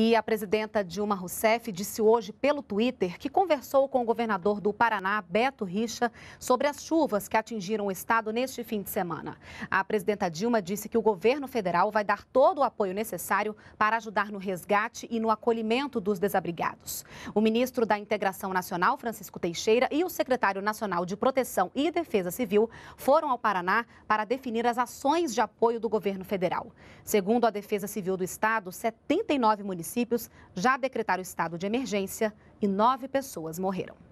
E a presidenta Dilma Rousseff disse hoje pelo Twitter que conversou com o governador do Paraná, Beto Richa, sobre as chuvas que atingiram o estado neste fim de semana. A presidenta Dilma disse que o governo federal vai dar todo o apoio necessário para ajudar no resgate e no acolhimento dos desabrigados. O ministro da Integração Nacional, Francisco Teixeira, e o secretário nacional de Proteção e Defesa Civil foram ao Paraná para definir as ações de apoio do governo federal. Segundo a Defesa Civil do estado, 79 municípios municípios já decretaram estado de emergência e nove pessoas morreram.